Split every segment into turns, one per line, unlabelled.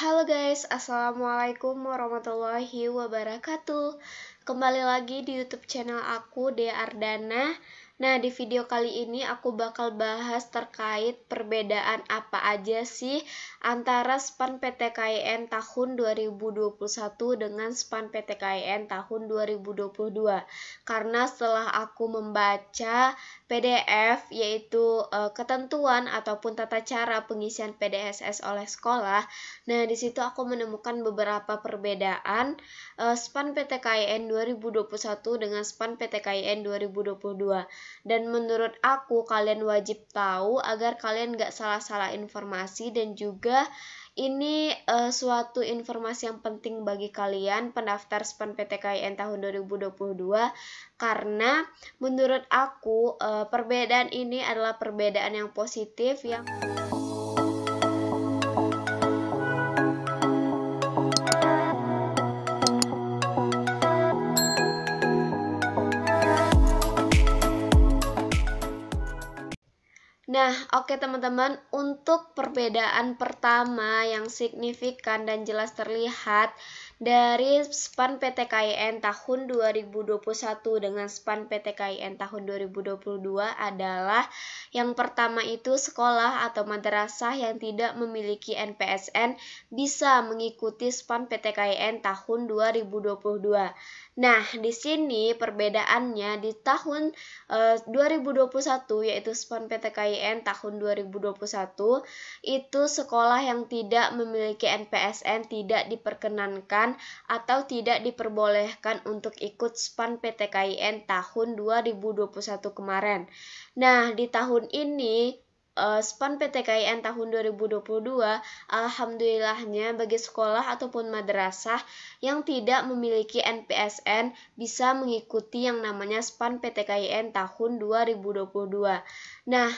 Halo guys, Assalamualaikum warahmatullahi wabarakatuh Kembali lagi di Youtube channel aku, Dea Ardana Nah, di video kali ini aku bakal bahas terkait perbedaan apa aja sih antara SPAN PTKIN e tahun 2021 dengan SPAN PTKIN e tahun 2022. Karena setelah aku membaca PDF yaitu e, ketentuan ataupun tata cara pengisian PDSS oleh sekolah, nah di situ aku menemukan beberapa perbedaan eh, e, SPAN PTKIN 2021 dengan SPAN PTKIN e 2022. Dan menurut aku kalian wajib tahu agar kalian gak salah-salah informasi dan juga ini uh, suatu informasi yang penting bagi kalian pendaftar SPAN PTKIN tahun 2022 karena menurut aku uh, perbedaan ini adalah perbedaan yang positif yang Oke teman-teman, untuk perbedaan pertama yang signifikan dan jelas terlihat dari SPAN PTKN tahun 2021 dengan SPAN PTKN tahun 2022 adalah yang pertama itu sekolah atau madrasah yang tidak memiliki NPSN bisa mengikuti SPAN PTKN tahun 2022. Nah, di sini perbedaannya di tahun e, eh, 2021 yaitu SPAN PTKN tahun 2021 itu sekolah yang tidak memiliki NPSN tidak diperkenankan diperbolehkan atau tidak diperbolehkan untuk ikut SPAN PTKIN tahun 2021 kemarin. Nah, di tahun ini eh, SPAN PTKIN tahun 2022, alhamdulillahnya bagi sekolah ataupun madrasah yang tidak memiliki NPSN bisa mengikuti yang namanya SPAN PTKIN tahun 2022. Nah,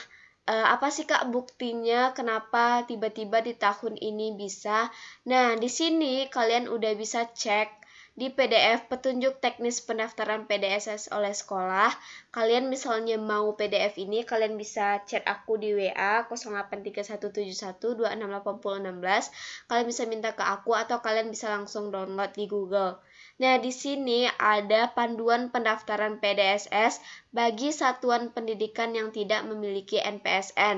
uh, apa sih Kak buktinya kenapa tiba-tiba di tahun ini bisa? Nah, di sini kalian udah bisa cek di PDF petunjuk teknis pendaftaran PDSS oleh sekolah. Kalian misalnya mau PDF ini, kalian bisa chat aku di WA 083171268016. Kalian bisa minta ke aku atau kalian bisa langsung download di Google. Nah, di sini ada panduan pendaftaran PDSS bagi satuan pendidikan yang tidak memiliki NPSN.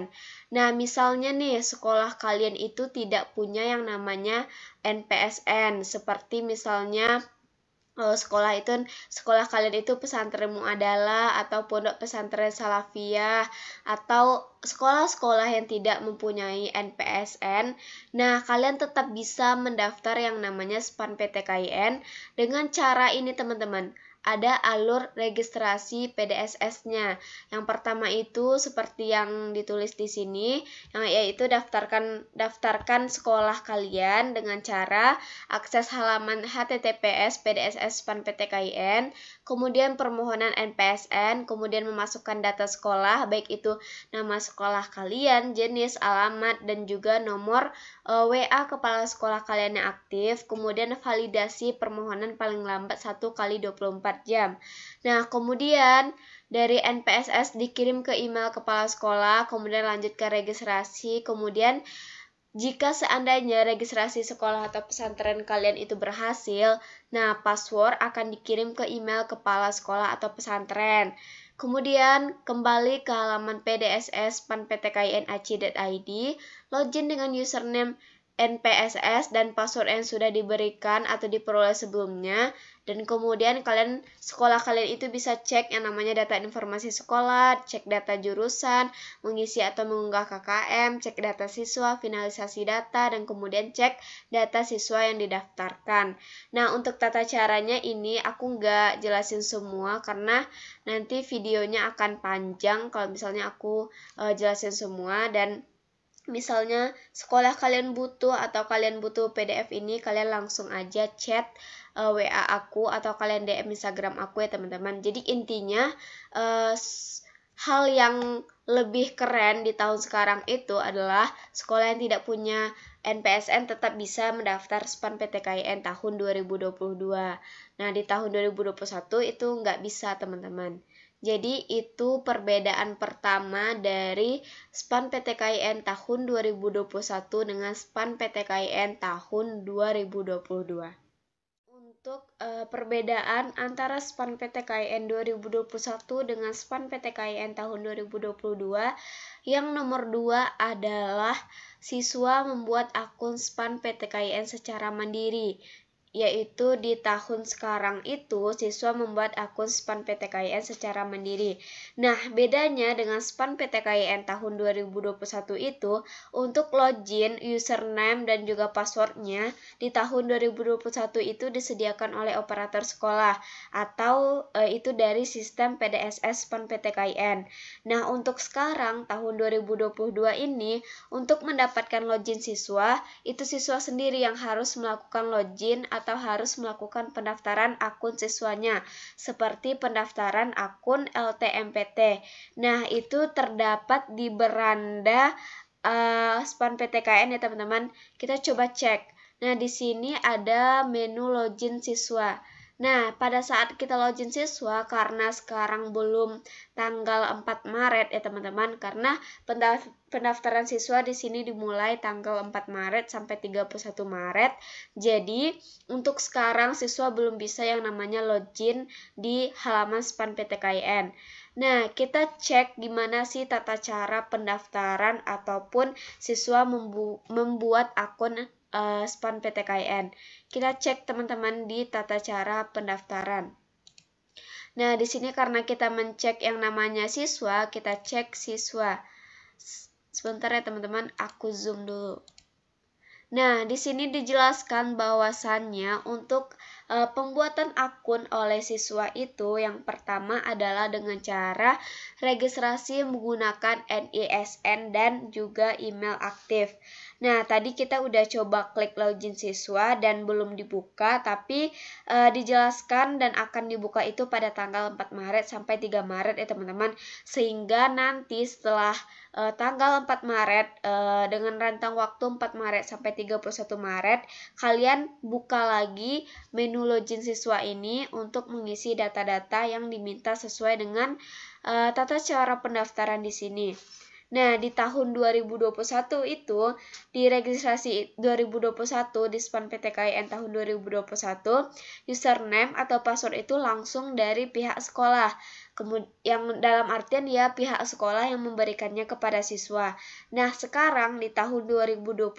Nah, misalnya nih, sekolah kalian itu tidak punya yang namanya NPSN, seperti misalnya Eh, sekolah itu sekolah kalian itu pesantren muadalah atau pondok pesantren salafiyah atau sekolah-sekolah yang tidak mempunyai NPSN. Nah, kalian tetap bisa mendaftar yang namanya SPAN PTKIN dengan cara ini teman-teman ada alur registrasi PDSS-nya. Yang pertama itu seperti yang ditulis di sini, yaitu daftarkan daftarkan sekolah kalian dengan cara akses halaman HTTPS PDSS PAN PTKIN, kemudian permohonan NPSN, kemudian memasukkan data sekolah baik itu nama sekolah kalian, jenis, alamat dan juga nomor eh, WA kepala sekolah kalian yang aktif, kemudian validasi permohonan paling lambat 1 kali 24 24 jam. Nah, kemudian dari NPSS dikirim ke email kepala sekolah, kemudian lanjut ke registrasi, kemudian jika seandainya registrasi sekolah atau pesantren kalian itu berhasil, nah password akan dikirim ke email kepala sekolah atau pesantren. Kemudian kembali ke halaman PDSS panptkinac.id, login dengan username NPSS dan password yang sudah diberikan atau diperoleh sebelumnya, dan kemudian kalian sekolah kalian itu bisa cek yang namanya data informasi sekolah, cek data jurusan, mengisi atau mengunggah KKM, cek data siswa, finalisasi data dan kemudian cek data siswa yang didaftarkan. Nah, untuk tata caranya ini aku nggak jelasin semua karena nanti videonya akan panjang kalau misalnya aku uh, jelasin semua dan misalnya sekolah kalian butuh atau kalian butuh PDF ini kalian langsung aja chat uh, eh, WA aku atau kalian DM Instagram aku ya teman-teman. Jadi intinya uh, hal yang lebih keren di tahun sekarang itu adalah sekolah yang tidak punya NPSN tetap bisa mendaftar SPAN PTKIN tahun 2022. Nah, di tahun 2021 itu nggak bisa, teman-teman. Jadi itu perbedaan pertama dari SPAN PTKIN tahun 2021 dengan SPAN PTKIN tahun 2022. Untuk uh, perbedaan antara SPAN PTKIN 2021 dengan SPAN PTKIN tahun 2022, yang nomor dua adalah siswa membuat akun SPAN PTKIN secara mandiri yaitu di tahun sekarang itu siswa membuat akun SPAN PTKIN secara mandiri. Nah, bedanya dengan SPAN PTKIN tahun 2021 itu untuk login, username dan juga passwordnya di tahun 2021 itu disediakan oleh operator sekolah atau e, itu dari sistem PDSS SPAN PTKIN. Nah, untuk sekarang tahun 2022 ini untuk mendapatkan login siswa itu siswa sendiri yang harus melakukan login atau atau harus melakukan pendaftaran akun siswanya, seperti pendaftaran akun LTMPT. Nah, itu terdapat di beranda uh, SPAN PTKN ya teman-teman. Kita coba cek. Nah, di sini ada menu login siswa. Nah, pada saat kita login siswa, karena sekarang belum tanggal 4 Maret ya teman-teman, karena pendaftaran siswa di sini dimulai tanggal 4 Maret sampai 31 Maret. Jadi, untuk sekarang siswa belum bisa yang namanya login di halaman SPAN PTKIN. Nah, kita cek gimana sih tata cara pendaftaran ataupun siswa membu membuat akun uh, SPAN PTKN. Kita cek teman-teman di tata cara pendaftaran. Nah, di sini karena kita mencek yang namanya siswa, kita cek siswa. Sebentar ya teman-teman, aku zoom dulu. Nah, di sini dijelaskan bahwasannya untuk e, pembuatan akun oleh siswa itu yang pertama adalah dengan cara registrasi menggunakan NISN dan juga email aktif. Nah, tadi kita udah coba klik login siswa dan belum dibuka, tapi e, dijelaskan dan akan dibuka itu pada tanggal 4 Maret sampai 3 Maret ya teman-teman. Sehingga nanti setelah e, tanggal 4 Maret e, dengan rentang waktu 4 Maret sampai 31 Maret, kalian buka lagi menu login siswa ini untuk mengisi data-data yang diminta sesuai dengan e, tata cara pendaftaran di sini. Nah, di tahun 2021 itu, di registrasi 2021 di SPAN PTKIN tahun 2021, username atau password itu langsung dari pihak sekolah yang dalam artian ya pihak sekolah yang memberikannya kepada siswa. Nah, sekarang di tahun 2022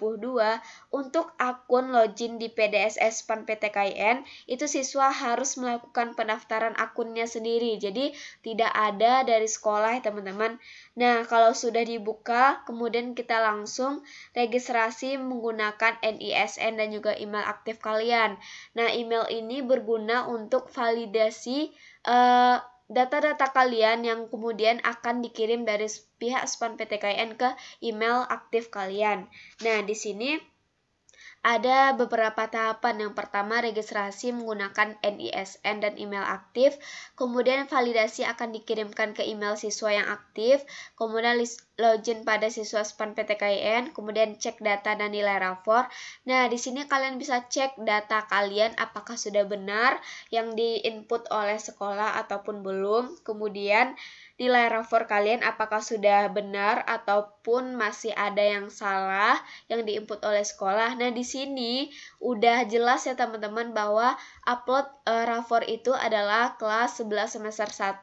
untuk akun login di PDSS Pan PTKIN itu siswa harus melakukan pendaftaran akunnya sendiri. Jadi tidak ada dari sekolah teman-teman. Nah, kalau sudah dibuka, kemudian kita langsung registrasi menggunakan NISN dan juga email aktif kalian. Nah, email ini berguna untuk validasi uh, data-data kalian yang kemudian akan dikirim dari pihak Span PTKN ke email aktif kalian. Nah, di sini ada beberapa tahapan. Yang pertama, registrasi menggunakan NISN dan email aktif. Kemudian, validasi akan dikirimkan ke email siswa yang aktif. Kemudian, login pada siswa SPAN PTKIN, kemudian cek data dan nilai rapor. Nah, di sini kalian bisa cek data kalian apakah sudah benar yang diinput oleh sekolah ataupun belum. Kemudian nilai rapor kalian apakah sudah benar ataupun masih ada yang salah yang diinput oleh sekolah. Nah, di sini udah jelas ya teman-teman bahwa upload uh, eh, rapor itu adalah kelas 11 semester 1,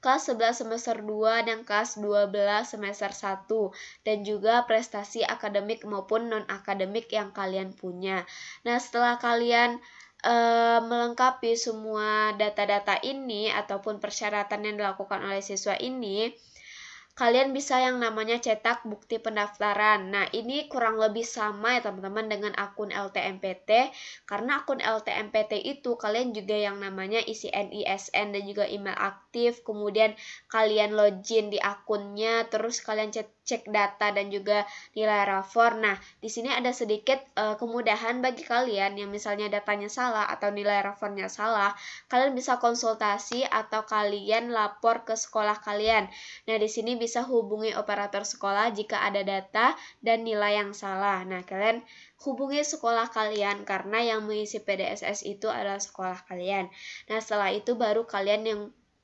kelas 11 semester 2 dan kelas 12 semester satu dan juga prestasi akademik maupun non-akademik yang kalian punya. Nah, setelah kalian e, melengkapi semua data-data ini ataupun persyaratan yang dilakukan oleh siswa ini, kalian bisa yang namanya cetak bukti pendaftaran. Nah, ini kurang lebih sama ya teman-teman dengan akun LTMPT karena akun LTMPT itu kalian juga yang namanya isi NISN dan juga email aktif, kemudian kalian login di akunnya, terus kalian cek data dan juga nilai rapor. Nah, di sini ada sedikit uh, kemudahan bagi kalian yang misalnya datanya salah atau nilai rapornya salah, kalian bisa konsultasi atau kalian lapor ke sekolah kalian. Nah, di sini bisa hubungi operator sekolah jika ada data dan nilai yang salah. Nah, kalian hubungi sekolah kalian karena yang mengisi PDSS itu adalah sekolah kalian. Nah, setelah itu baru kalian yang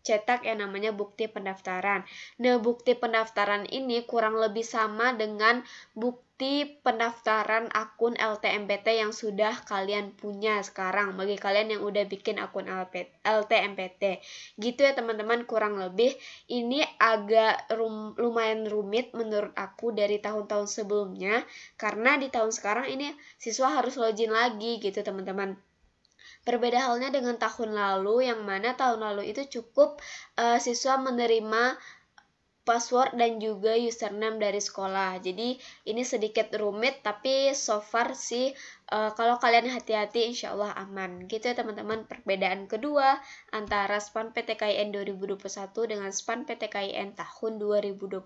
cetak yang namanya bukti pendaftaran. Nah, bukti pendaftaran ini kurang lebih sama dengan bukti pendaftaran akun LTMPT yang sudah kalian punya sekarang bagi kalian yang udah bikin akun LTMPT. Gitu ya teman-teman, kurang lebih ini agak rum, lumayan rumit menurut aku dari tahun-tahun sebelumnya karena di tahun sekarang ini siswa harus login lagi gitu teman-teman. Berbeda halnya dengan tahun lalu, yang mana tahun lalu itu cukup uh, siswa menerima password dan juga username dari sekolah. Jadi ini sedikit rumit tapi so far sih uh, kalau kalian hati-hati insya Allah aman. Gitu ya teman-teman perbedaan kedua antara SPAN PTKIN 2021 dengan SPAN PTKIN tahun 2022.